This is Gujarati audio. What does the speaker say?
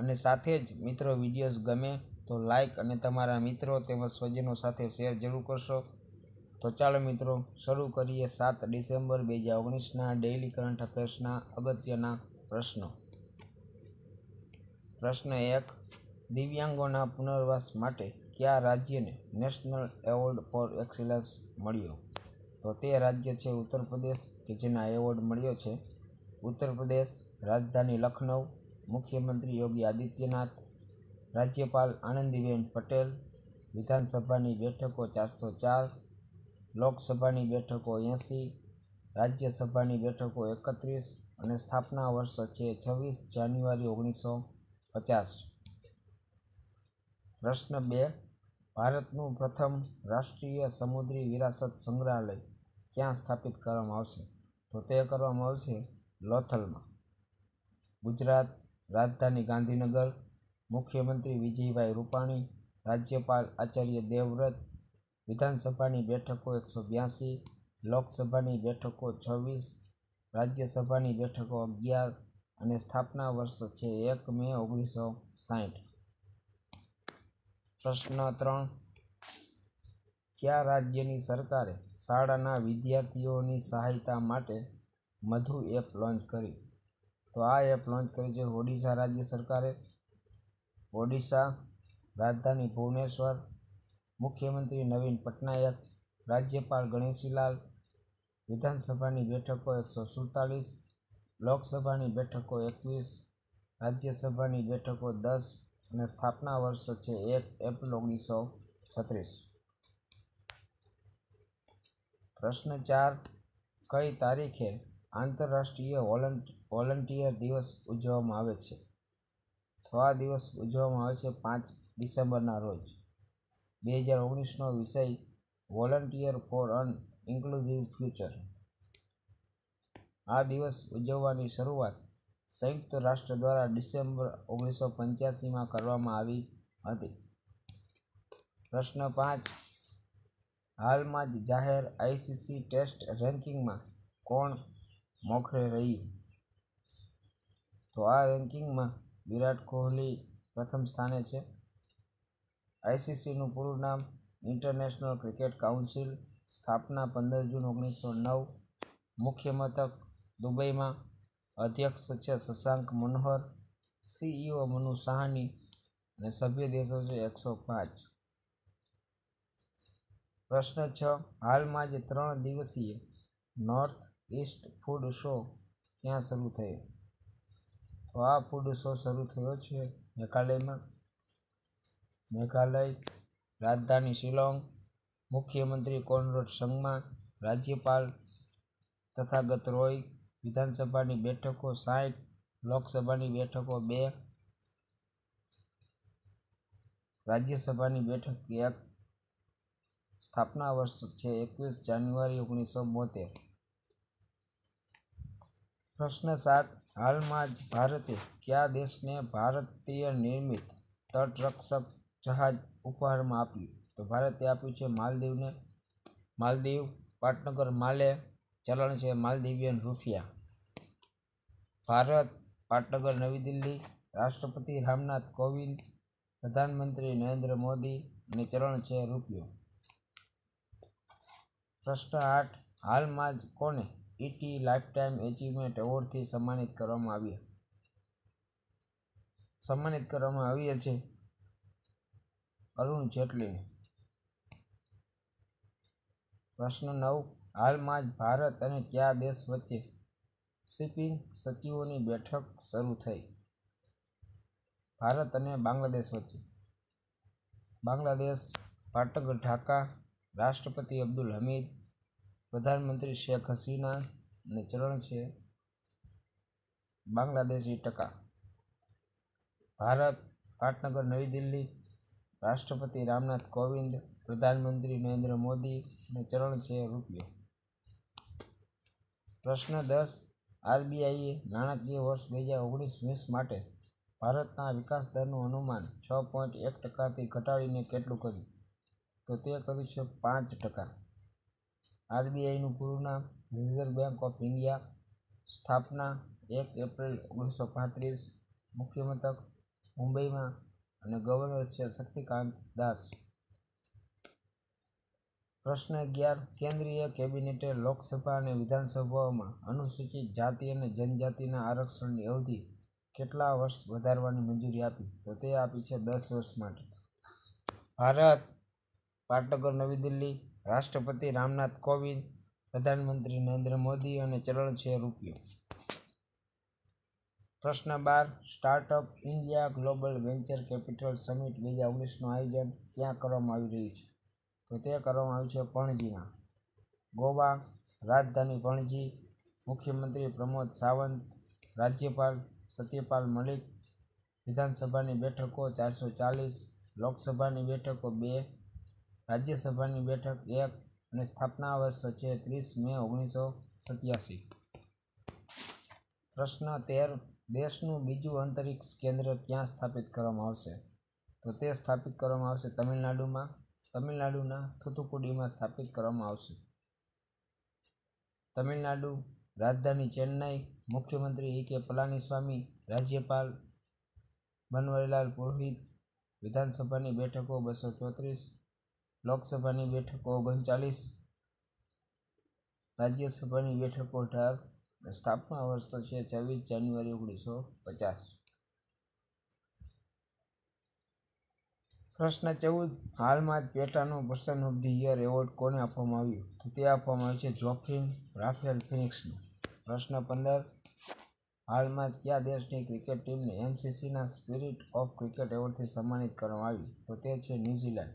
અને સાથે જ મિત્રો વિડીયોઝ ગમે તો લાઇક અને તમારા મિત્રો તેમજ સ્વજનો સાથે શેર જરૂર કરશો તો ચાલો મિત્રો શરૂ કરીએ સાત ડિસેમ્બર બે હજાર ઓગણીસના ડેઇલી કરંટ અફેર્સના અગત્યના પ્રશ્નો પ્રશ્ન એક દિવ્યાંગોના પુનર્વાસ માટે કયા રાજ્યને નેશનલ એવોર્ડ ફોર એક્સિલન્સ મળ્યો તો તે રાજ્ય છે ઉત્તર પ્રદેશ કે જેના એવોર્ડ મળ્યો છે ઉત્તર પ્રદેશ રાજધાની લખનઉ મુખ્યમંત્રી યોગી આદિત્યનાથ રાજ્યપાલ આનંદીબેન પટેલ વિધાનસભાની બેઠકો ચારસો ચાર લોકસભાની બેઠકો એંસી રાજ્યસભાની બેઠકો એકત્રીસ અને સ્થાપના વર્ષ છે છવ્વીસ જાન્યુઆરી ઓગણીસો પચાસ પ્રશ્ન બે ભારતનું પ્રથમ રાષ્ટ્રીય સમુદ્રી વિરાસત સંગ્રહાલય ક્યાં સ્થાપિત કરવામાં આવશે તો તે કરવામાં આવશે લોથલમાં ગુજરાત રાજધાની ગાંધીનગર મુખ્યમંત્રી વિજયભાઈ રૂપાણી રાજ્યપાલ આચાર્ય દેવવ્રત વિધાનસભાની બેઠકો એકસો બ્યાસી લોકસભાની બેઠકો છવ્વીસ રાજ્યસભાની બેઠકો અગિયાર અને સ્થાપના વર્ષ છે એક મે ઓગણીસો સાહીઠ પ્રશ્ન ત્રણ કયા રાજ્યની સરકારે શાળાના વિદ્યાર્થીઓની સહાયતા માટે મધુ એપ લોન્ચ કરી તો આ એપ લોન્ચ કરી છે ઓડિશા રાજ્ય સરકારે ઓડિશા રાજધાની ભુવનેશ્વર મુખ્યમંત્રી નવીન પટનાયક રાજ્યપાલ ગણેશીલાલ વિધાનસભાની બેઠકો એકસો સુડતાલીસ લોકસભાની બેઠકો એકવીસ રાજ્યસભાની બેઠકો દસ અને સ્થાપના વર્ષ છે એક એપ્રિલ ઓગણીસો છત્રીસ પ્રશ્ન ચાર કઈ તારીખે આંતરરાષ્ટ્રીય વોલન્ટિયર દિવસ ઉજવવામાં આવે છે તો આ દિવસ ઉજવવામાં આવે છે પાંચ ડિસેમ્બરના રોજ બે હજાર ઓગણીસનો વિષય volunteer for an inclusive future આ દિવસ ઉજવવાની શરૂઆત સંયુક્ત રાષ્ટ્ર દ્વારા ડિસેમ્બર ઓગણીસો પંચ્યાસીમાં કરવામાં આવી હતી પ્રશ્ન પાંચ હાલમાં જ જાહેર આઈસીસી ટેસ્ટ રેન્કિંગમાં કોણ મોખરે રહી તો આ રેન્કિંગમાં વિરાટ કોહલી પ્રથમ સ્થાને છે આઈસીસીનું પૂરું નામ ઇન્ટરનેશનલ ક્રિકેટ કાઉન્સિલ સ્થાપના પંદર જૂન ઓગણીસો નવ મુખ્ય મથક દુબઈમાં અધ્યક્ષ છે શશાંક મનોહર સીઈઓ મનુ સાહાની અને સભ્ય દેશો છે એકસો પાંચ પ્રશ્ન છ હાલમાં જે ત્રણ દિવસીય નોર્થ બેસ્ટ ફૂડ શો ક્યાં શરૂ થયો તો આ ફૂડ શો શરૂ થયો છે મેઘાલયમાં મેઘાલય રાજધાની શિલોંગ મુખ્યમંત્રી કોનરોડ સંઘમાં રાજ્યપાલ તથાગત રોય વિધાનસભાની બેઠકો સાઠ લોકસભાની બેઠકો બે રાજ્યસભાની બેઠક એક સ્થાપના વર્ષ છે એકવીસ જાન્યુઆરી ઓગણીસો બોતેર પ્રશ્ન સાત હાલમાં જ ભારતે કયા દેશને ભારતીય નિર્મિત તટરક્ષક જહાજ ઉપહારમાં આપ્યું તો ભારતે આપ્યું છે માલદીવને માલદીવ પાટનગર માલે ચલણ છે માલદીવિયન રૂપિયા ભારત પાટનગર નવી દિલ્હી રાષ્ટ્રપતિ રામનાથ કોવિંદ પ્રધાનમંત્રી નરેન્દ્ર મોદી અને ચલણ છે રૂપિયો પ્રશ્ન આઠ હાલમાં જ કોને ઇટી લાઇફટાઇમ એચિવમેન્ટ એવોર્ડથી સન્માનિત કરવામાં આવ્યા સન્માનિત કરવામાં આવ્યા છે અરુણ જેટલીને પ્રશ્ન નવ હાલમાં જ ભારત અને કયા દેશ વચ્ચે શિપિંગ સચિવોની બેઠક શરૂ થઈ ભારત અને બાંગ્લાદેશ વચ્ચે બાંગ્લાદેશ પાટક ઢાકા રાષ્ટ્રપતિ અબ્દુલ હમીદ પ્રધાનમંત્રી શેખ હસીના ને ચરણ છે બાંગ્લાદેશી ટકા ભારત પાટનગર નવી દિલ્હી રાષ્ટ્રપતિ રામનાથ કોવિંદ પ્રધાનમંત્રી નરેન્દ્ર મોદી મોદીનું ચરણ છે રૂપિયો પ્રશ્ન દસ આરબીઆઈએ નાણાકીય વર્ષ બે હજાર ઓગણીસ વીસ માટે ભારતના વિકાસ દરનું અનુમાન છ પોઈન્ટ એક ટકાથી ઘટાડીને કેટલું કર્યું તો તે કર્યું છે પાંચ ટકા આરબીઆઈનું પૂરું નામ રિઝર્વ બેંક ઓફ ઇન્ડિયા સ્થાપના એક એપ્રિલ ઓગણીસો પાંત્રીસ મુખ્ય મથક મુંબઈમાં અને ગવર્નર છે શક્તિકાંત દાસ પ્રશ્ન અગિયાર કેન્દ્રીય કેબિનેટે લોકસભા અને વિધાનસભાઓમાં અનુસૂચિત જાતિ અને જનજાતિના આરક્ષણની અવધિ કેટલા વર્ષ વધારવાની મંજૂરી આપી તો તે આપી છે દસ વર્ષ માટે ભારત પાટનગર નવી દિલ્હી રાષ્ટ્રપતિ રામનાથ કોવિંદ પ્રધાનમંત્રી નરેન્દ્ર મોદી અને ચલણછે રૂપિયો પ્રશ્ન બાર startup India global venture capital summit બે હજાર ઓગણીસનું આયોજન ક્યાં કરવામાં આવી રહ્યું છે તો તે કરવામાં આવ્યું છે પણજીમાં ગોવા રાજધાની પણજી મુખ્યમંત્રી પ્રમોદ સાવંત રાજ્યપાલ સત્યપાલ મલિક વિધાનસભાની બેઠકો ચારસો ચાલીસ લોકસભાની બેઠકો બે રાજ્યસભાની બેઠક એક અને સ્થાપના વર્ષ છે ત્રીસ મે ઓગણીસો સત્યાસી પ્રશ્ન તેર દેશનું બીજું અંતરિક્ષ કેન્દ્ર ક્યાં સ્થાપિત કરવામાં આવશે તો તે સ્થાપિત કરવામાં આવશે તમિલનાડુમાં તમિલનાડુના થુથુકુડીમાં સ્થાપિત કરવામાં આવશે તમિલનાડુ રાજધાની ચેન્નાઈ મુખ્યમંત્રી એ કે પલાનીસ્વામી રાજ્યપાલ બનવારીલાલ પુરોહિત વિધાનસભાની બેઠકો બસો ચોત્રીસ લોકસભાની બેઠકો ઓગણચાલીસ રાજ્યસભાની બેઠકો અઢાર સ્થાપના વર્ષ તો છે છવ્વીસ જાન્યુઆરી ઓગણીસો પચાસ પ્રશ્ન ચૌદ હાલમાં જ પેટાનો person of the year award કોને આપવામાં આવ્યું તો તે આપવામાં આવ્યું છે જોફ્રીન રાફેલ ફિનિક્સને પ્રશ્ન પંદર હાલમાં જ કયા દેશની ક્રિકેટ ટીમને એમસીસીના સ્પિરિટ ઓફ ક્રિકેટ એવોર્ડથી સન્માનિત કરવામાં આવ્યું તો તે છે ન્યૂઝીલેન્ડ